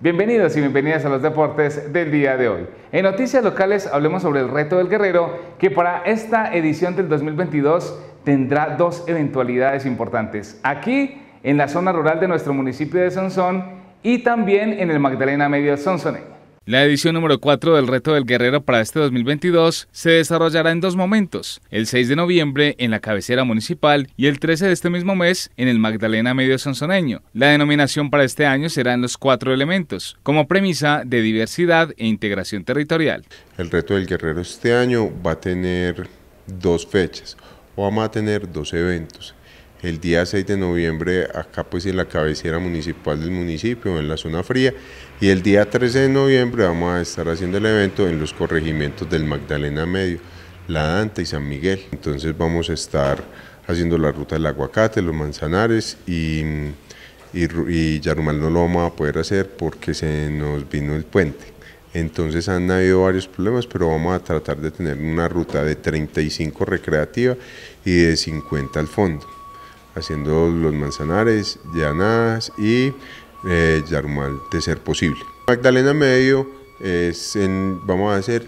Bienvenidos y bienvenidas a los deportes del día de hoy. En noticias locales hablemos sobre el reto del guerrero que para esta edición del 2022 tendrá dos eventualidades importantes. Aquí, en la zona rural de nuestro municipio de Sonsón y también en el Magdalena Medio Sonsoneño. La edición número 4 del Reto del Guerrero para este 2022 se desarrollará en dos momentos, el 6 de noviembre en la cabecera municipal y el 13 de este mismo mes en el Magdalena Medio Sonsoneño. La denominación para este año serán los cuatro elementos, como premisa de diversidad e integración territorial. El Reto del Guerrero este año va a tener dos fechas, o va a tener dos eventos el día 6 de noviembre acá pues en la cabecera municipal del municipio, en la zona fría, y el día 13 de noviembre vamos a estar haciendo el evento en los corregimientos del Magdalena Medio, La Danta y San Miguel. Entonces vamos a estar haciendo la ruta del aguacate, los manzanares y, y, y Yarumal no lo vamos a poder hacer porque se nos vino el puente. Entonces han habido varios problemas, pero vamos a tratar de tener una ruta de 35 recreativa y de 50 al fondo haciendo los manzanares, llanadas y eh, de ser posible. Magdalena Medio es en, vamos a hacer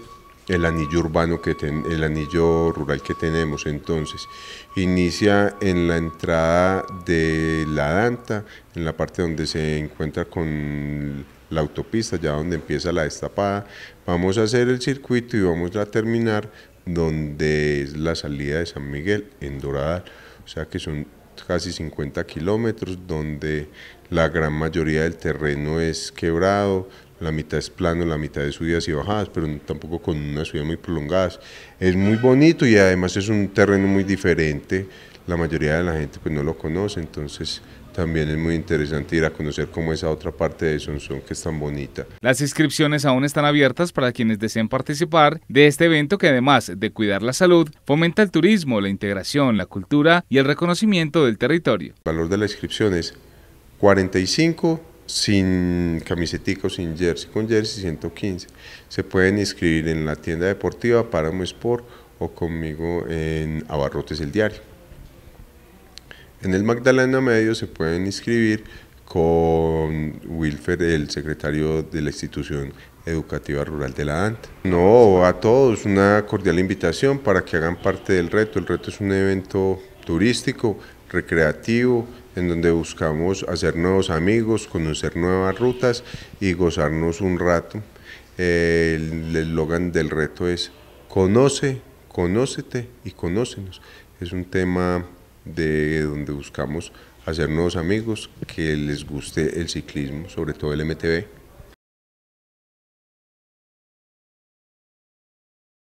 el anillo urbano que el anillo rural que tenemos entonces inicia en la entrada de la Danta en la parte donde se encuentra con la autopista ya donde empieza la destapada vamos a hacer el circuito y vamos a terminar donde es la salida de San Miguel en Dorada, o sea que son casi 50 kilómetros, donde la gran mayoría del terreno es quebrado, la mitad es plano, la mitad es subidas y bajadas, pero tampoco con unas subidas muy prolongadas. Es muy bonito y además es un terreno muy diferente la mayoría de la gente pues no lo conoce, entonces también es muy interesante ir a conocer cómo es esa otra parte de son que es tan bonita. Las inscripciones aún están abiertas para quienes deseen participar de este evento que además de cuidar la salud, fomenta el turismo, la integración, la cultura y el reconocimiento del territorio. El valor de la inscripción es 45 sin camisetico, sin jersey, con jersey 115. Se pueden inscribir en la tienda deportiva Páramo Sport o conmigo en Abarrotes el Diario. En el Magdalena Medio se pueden inscribir con Wilfer, el secretario de la institución educativa rural de la ANT. No, a todos una cordial invitación para que hagan parte del reto. El reto es un evento turístico, recreativo, en donde buscamos hacer nuevos amigos, conocer nuevas rutas y gozarnos un rato. El eslogan del reto es conoce, conócete y conócenos. Es un tema de donde buscamos hacer nuevos amigos que les guste el ciclismo, sobre todo el MTB.